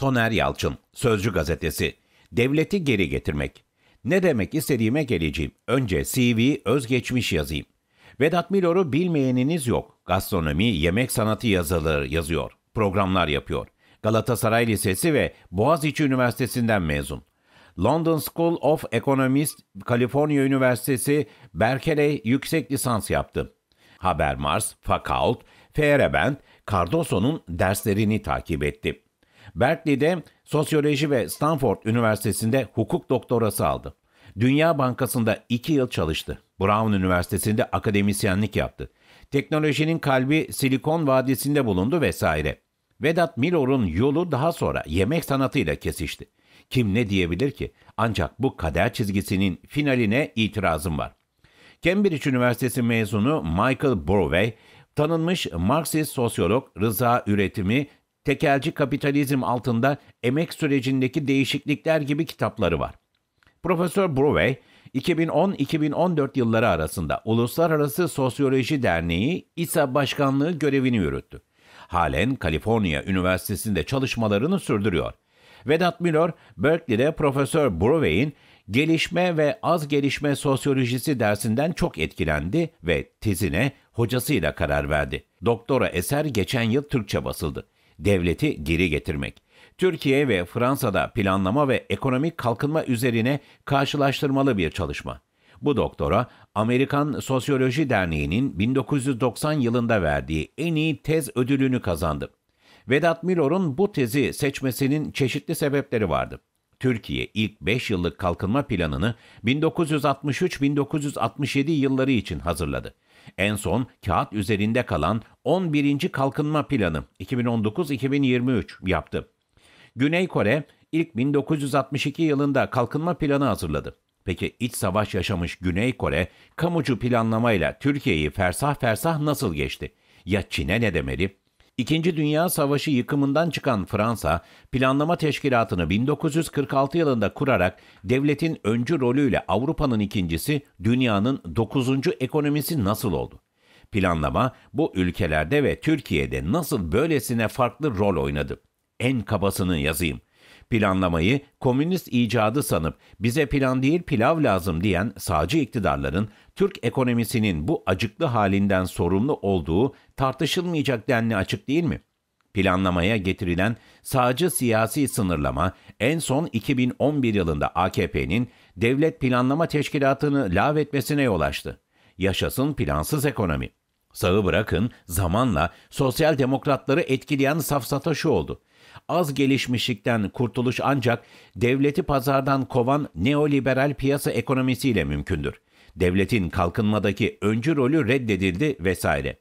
Soner Yalçın, Sözcü Gazetesi. Devleti geri getirmek. Ne demek istediğime geleceğim. Önce CV, özgeçmiş yazayım. Vedat Milor'u bilmeyeniniz yok. Gastronomi, yemek sanatı yazılır yazıyor. Programlar yapıyor. Galatasaray Lisesi ve Boğaziçi Üniversitesi'nden mezun. London School of Economics, California Üniversitesi, Berkeley yüksek lisans yaptı. Haber Mars, Fakault, Feyerabend, Cardoso'nun derslerini takip etti. Berkeley'de sosyoloji ve Stanford Üniversitesi'nde hukuk doktorası aldı. Dünya Bankası'nda 2 yıl çalıştı. Brown Üniversitesi'nde akademisyenlik yaptı. Teknolojinin kalbi Silikon Vadisi'nde bulundu vesaire. Vedat Milor'un yolu daha sonra yemek sanatıyla kesişti. Kim ne diyebilir ki? Ancak bu kader çizgisinin finaline itirazım var. Cambridge Üniversitesi mezunu Michael Boroway, tanınmış Marksist sosyolog Rıza Üretimi Tekelci Kapitalizm altında emek sürecindeki değişiklikler gibi kitapları var. Profesör Browey, 2010-2014 yılları arasında Uluslararası Sosyoloji Derneği İSA Başkanlığı görevini yürüttü. Halen Kaliforniya Üniversitesi'nde çalışmalarını sürdürüyor. Vedat Milor, Berkeley'de Profesör Browey'in gelişme ve az gelişme sosyolojisi dersinden çok etkilendi ve tezine hocasıyla karar verdi. Doktora eser geçen yıl Türkçe basıldı devleti geri getirmek. Türkiye ve Fransa'da planlama ve ekonomik kalkınma üzerine karşılaştırmalı bir çalışma. Bu doktora Amerikan Sosyoloji Derneği'nin 1990 yılında verdiği en iyi tez ödülünü kazandı. Vedat Milor'un bu tezi seçmesinin çeşitli sebepleri vardı. Türkiye ilk 5 yıllık kalkınma planını 1963-1967 yılları için hazırladı. En son kağıt üzerinde kalan 11. Kalkınma Planı 2019-2023 yaptı. Güney Kore ilk 1962 yılında kalkınma planı hazırladı. Peki iç savaş yaşamış Güney Kore kamucu planlamayla Türkiye'yi fersah fersah nasıl geçti? Ya Çin'e ne demeli? İkinci Dünya Savaşı yıkımından çıkan Fransa, planlama teşkilatını 1946 yılında kurarak devletin öncü rolüyle Avrupa'nın ikincisi, dünyanın dokuzuncu ekonomisi nasıl oldu? Planlama bu ülkelerde ve Türkiye'de nasıl böylesine farklı rol oynadı? En kabasını yazayım.'' Planlamayı komünist icadı sanıp bize plan değil pilav lazım diyen sağcı iktidarların Türk ekonomisinin bu acıklı halinden sorumlu olduğu tartışılmayacak denli açık değil mi? Planlamaya getirilen sağcı siyasi sınırlama en son 2011 yılında AKP'nin Devlet Planlama Teşkilatı'nı lağvetmesine yol açtı. Yaşasın plansız ekonomi. Sağı bırakın, zamanla sosyal demokratları etkileyen safsata şu oldu. Az gelişmişlikten kurtuluş ancak devleti pazardan kovan neoliberal piyasa ekonomisiyle mümkündür. Devletin kalkınmadaki öncü rolü reddedildi vesaire.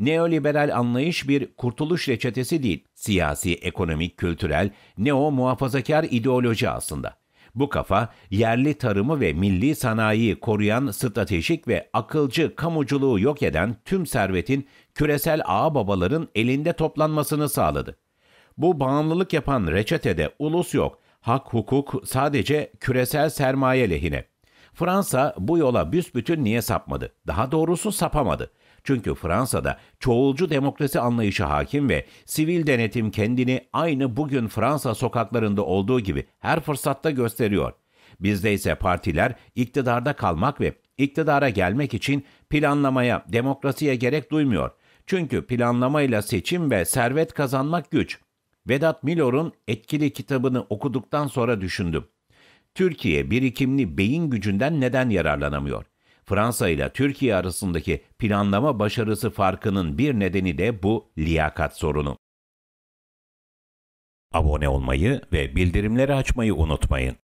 Neoliberal anlayış bir kurtuluş reçetesi değil, siyasi, ekonomik, kültürel, neo muhafazakar ideoloji aslında.'' Bu kafa yerli tarımı ve milli sanayiyi koruyan stratejik ve akılcı kamuculuğu yok eden tüm servetin küresel ağababaların elinde toplanmasını sağladı. Bu bağımlılık yapan reçetede ulus yok, hak hukuk sadece küresel sermaye lehine. Fransa bu yola büsbütün niye sapmadı? Daha doğrusu sapamadı. Çünkü Fransa'da çoğulcu demokrasi anlayışı hakim ve sivil denetim kendini aynı bugün Fransa sokaklarında olduğu gibi her fırsatta gösteriyor. Bizde ise partiler iktidarda kalmak ve iktidara gelmek için planlamaya, demokrasiye gerek duymuyor. Çünkü planlamayla seçim ve servet kazanmak güç. Vedat Milor'un etkili kitabını okuduktan sonra düşündüm. Türkiye birikimli beyin gücünden neden yararlanamıyor?'' Fransa ile Türkiye arasındaki planlama başarısı farkının bir nedeni de bu liyakat sorunu. Abone olmayı ve bildirimleri açmayı unutmayın.